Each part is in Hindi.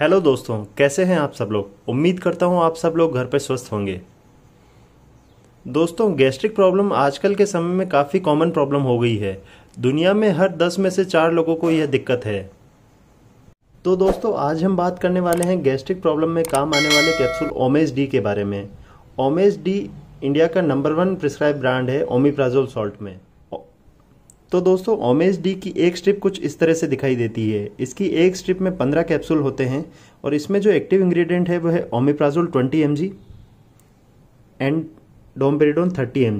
हेलो दोस्तों कैसे हैं आप सब लोग उम्मीद करता हूं आप सब लोग घर पर स्वस्थ होंगे दोस्तों गैस्ट्रिक प्रॉब्लम आजकल के समय में काफ़ी कॉमन प्रॉब्लम हो गई है दुनिया में हर दस में से चार लोगों को यह दिक्कत है तो दोस्तों आज हम बात करने वाले हैं गैस्ट्रिक प्रॉब्लम में काम आने वाले कैप्सूल ओमेज डी के बारे में ओमेज डी इंडिया का नंबर वन प्रिस्क्राइब ब्रांड है ओमिप्राजोल सॉल्ट में तो दोस्तों ओमेज डी की एक स्ट्रिप कुछ इस तरह से दिखाई देती है इसकी एक स्ट्रिप में पंद्रह कैप्सूल होते हैं और इसमें जो एक्टिव इंग्रेडिएंट है वह है omeprazole twenty M and domperidone thirty M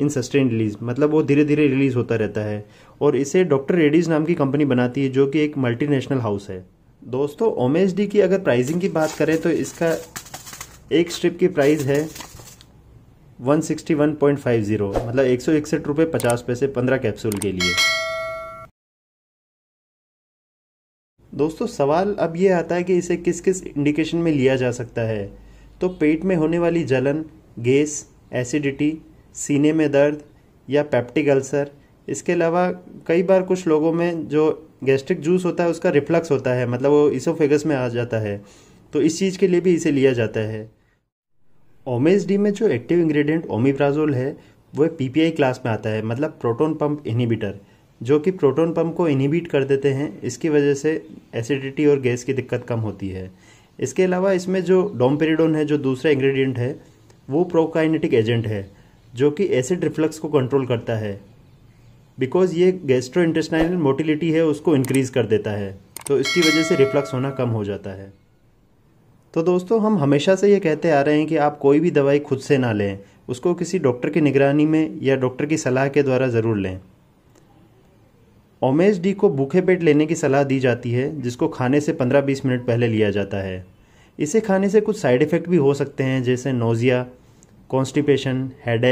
in sustain release मतलब वो धीरे धीरे रिलीज होता रहता है और इसे डॉक्टर रेडीज नाम की कंपनी बनाती है जो कि एक मल्टीनेशनल हाउस है दोस्तों ओमेज डी की अगर प्राइजिंग की बात करें तो इसका एक स्ट्रिप की प्राइस है one sixty one point five zero मतलब एक सौ इकसठ रुपये पचास पैसे पंद्रह कैप्सूल के लिए दोस्तों सवाल अब ये आता है कि इसे किस किस इंडिकेशन में लिया जा सकता है तो पेट में होने वाली जलन गैस एसिडिटी सीने में दर्द या पैप्टिक अल्सर इसके अलावा कई बार कुछ लोगों में जो गैस्ट्रिक जूस होता है उसका रिफ्लक्स होता है मतलब वो इसोफेगस में आ जाता है तो इस चीज़ के लिए भी इसे लिया जाता है ओमेस डी में जो एक्टिव इंग्रेडिएंट ओमिप्राजोल है वो पीपीआई क्लास में आता है मतलब प्रोटोन पंप इनहिबिटर जो कि प्रोटोन पंप को इनहिबिट कर देते हैं इसकी वजह से एसिडिटी और गैस की दिक्कत कम होती है इसके अलावा इसमें जो डोमपेरिडोन है जो दूसरा इंग्रेडिएंट है वो प्रोकाइनेटिक एजेंट है जो कि एसिड रिफ्लक्स को कंट्रोल करता है बिकॉज ये गैस्ट्रो मोटिलिटी है उसको इंक्रीज़ कर देता है तो इसकी वजह से रिफ्लक्स होना कम हो जाता है तो दोस्तों हम हमेशा से ये कहते आ रहे हैं कि आप कोई भी दवाई खुद से ना लें उसको किसी डॉक्टर की निगरानी में या डॉक्टर की सलाह के द्वारा ज़रूर लें ओमेज डी को भूखे पेट लेने की सलाह दी जाती है जिसको खाने से 15-20 मिनट पहले लिया जाता है इसे खाने से कुछ साइड इफ़ेक्ट भी हो सकते हैं जैसे नोज़िया कॉन्स्टिपेशन हेड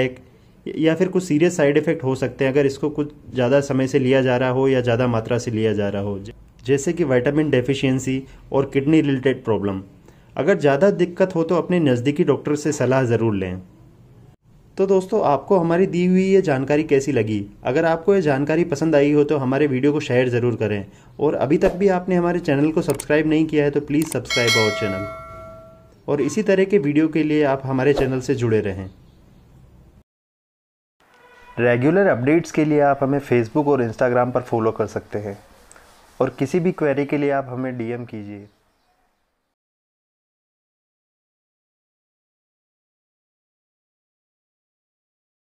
या फिर कुछ सीरियस साइड इफ़ेक्ट हो सकते हैं अगर इसको कुछ ज़्यादा समय से लिया जा रहा हो या ज़्यादा मात्रा से लिया जा रहा हो जैसे कि वाइटामिन डेफिशिएंसी और किडनी रिलेटेड प्रॉब्लम अगर ज़्यादा दिक्कत हो तो अपने नज़दीकी डॉक्टर से सलाह ज़रूर लें तो दोस्तों आपको हमारी दी हुई ये जानकारी कैसी लगी अगर आपको ये जानकारी पसंद आई हो तो हमारे वीडियो को शेयर ज़रूर करें और अभी तक भी आपने हमारे चैनल को सब्सक्राइब नहीं किया है तो प्लीज़ सब्सक्राइब आवर चैनल और इसी तरह के वीडियो के लिए आप हमारे चैनल से जुड़े रहें रेगुलर अपडेट्स के लिए आप हमें फेसबुक और इंस्टाग्राम पर फॉलो कर सकते हैं और किसी भी क्वेरी के लिए आप हमें डीएम कीजिए